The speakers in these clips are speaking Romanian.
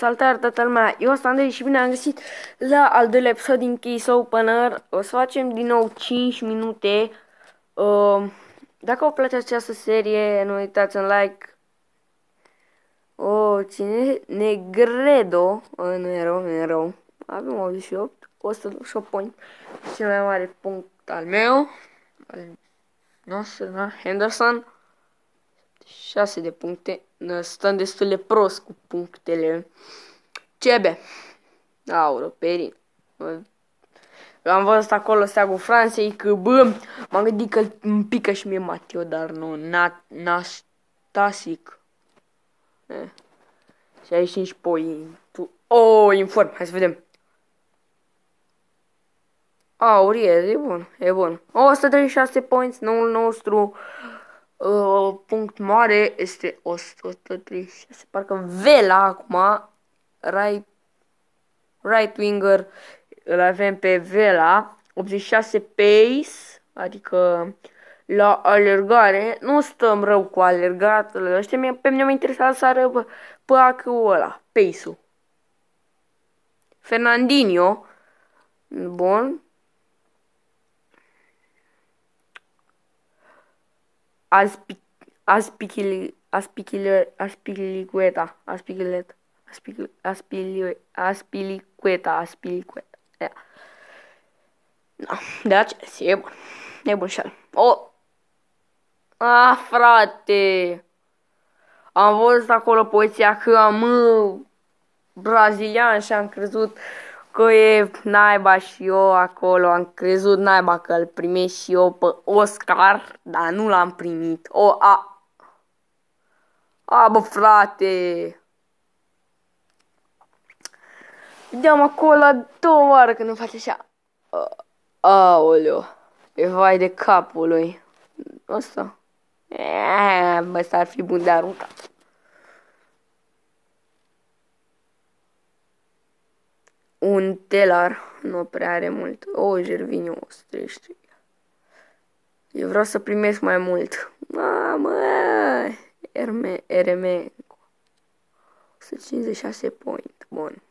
Salutare toată lumea, eu sunt Andrei și bine am găsit la al doilea episod din Case Opener O să facem din nou 5 minute um, Dacă vă place această serie, nu uitați un like O, ține Negredo ă, Nu e rău, nu e rău Avem 88, 128 point Cel mai mare punct al meu Al nostru, da? Henderson 6 de puncte stăm destul de prost cu punctele. Cebe, Auro, Perin. Am văzut acolo steagul Franței că, bă, m-am gândit că îmi pică și mie Matio, dar nu, na, Nastasic. Eh. 65 point. oh, inform, hai să vedem. Aurie, e bun, e bun. 136 points, noul nostru Uh, punct mare este 136, parcă Vela acum, right, right winger, îl avem pe Vela, 86 pace, adică la alergare, nu stăm rău cu alergat, ăștia, pe mine mă interesat să arăt pacul ăla, pace-ul. Fernandinho, bun, Aspic, aspicil, aspicil, aspilicueta, aspilet, aspil, aspil, aspilicueta, aspilicueta. Da. da. Deci, e bun. E bun și O! Oh. Ah, frate! Am văzut acolo poziția că am uh, brazilian și am crezut că e naiba și eu acolo, am crezut naiba că îl primesc și eu pe Oscar, dar nu l-am primit. O, a... A, bă, frate! Vedeam acolo la două oară când îmi face așa. A, aoleu, e vai de capul lui. Asta. E, bă, s-ar fi bun de aruncat. un telar nu prea are mult. O, oh, Jervinio, 133. Eu vreau să primesc mai mult. Mamă! Erme, RM. 156 point. Bun.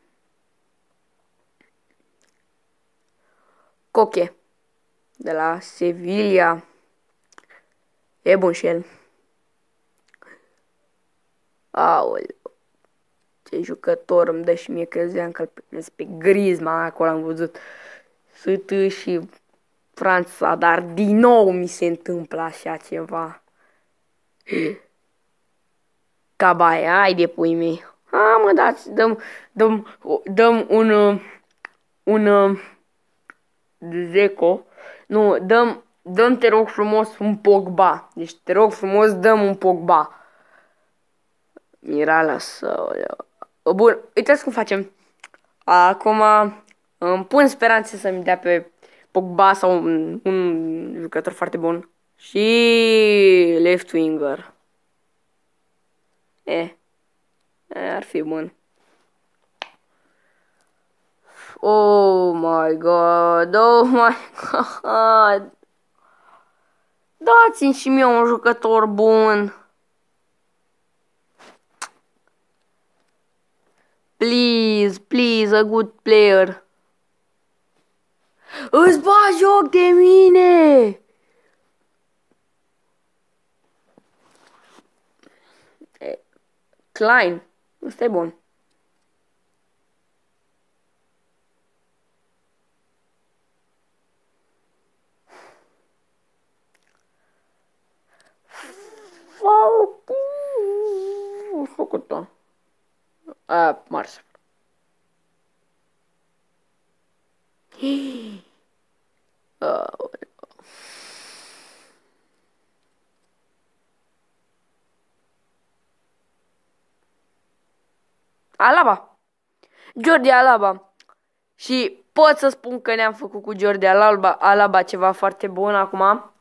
Coche. De la Sevilla. E bun și el. Aoleu ce jucător îmi dă și mie crezeam că pe Grisma acolo am văzut sunt și Franța, dar din nou mi se întâmplă așa ceva. Cabaie, ai de pui mei. A, mă, dați, dăm, dăm, dăm un, un, Zeco. Nu, dăm, dăm, te rog frumos, un Pogba. Deci, te rog frumos, dăm un Pogba. Mira o său, Bun, uitați cum facem. Acum îmi pun speranțe să-mi dea pe Pogba sau un, un jucător foarte bun. Și left winger. E. Ar fi bun. Oh my god, oh my god. Dați-mi și mie un jucător bun. Please, please, a good player. Îți bagi joc de mine! Klein. Ăsta e bun. Făcut-o. Uh, Mars. Oh, Alaba. Jordi Alaba. Și pot să spun că ne-am făcut cu Jordi Alaba, Alaba ceva foarte bun acum.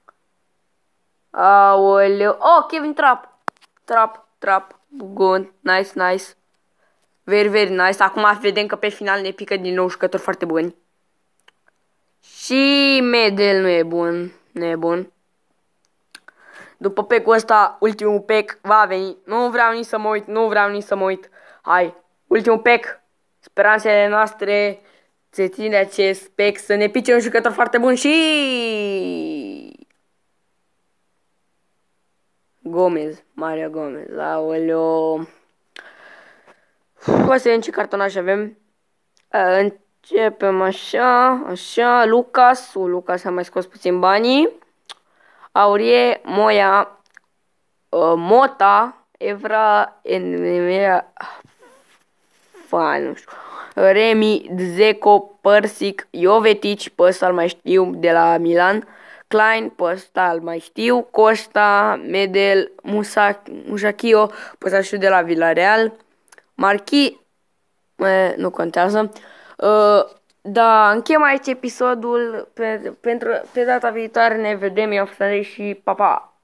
Aoleu. Oh, Kevin Trap. Trap, Trap. Bun. Nice, nice. Very, very nice. Acum vedem că pe final ne pică din nou jucători foarte buni. Și Medel nu e bun. Nu e bun. După ul ăsta, ultimul pec va veni. Nu vreau nici să mă uit, nu vreau nici să mă uit. Hai, ultimul pec. Speranțele noastre se ține acest pec să ne pice un jucător foarte bun și... Gomez, Mario Gomez, aoleu... O să vedem ce cartonaș avem. Începem așa, așa, Lucas, U, Lucas a mai scos puțin banii. Aurie, Moia, Mota, Evra, Enemia, fa, nu știu. Remi, Dzeko, Persic, Jovetic, pe ăsta mai știu de la Milan, Klein, pe ăsta mai știu, Costa, Medel, Musa, Musacchio, pe ăsta știu de la Villarreal, Marchi... E, nu contează. Uh, da, închem aici episodul. Pe, pentru, pe data viitoare ne vedem. Eu am și papa. Pa.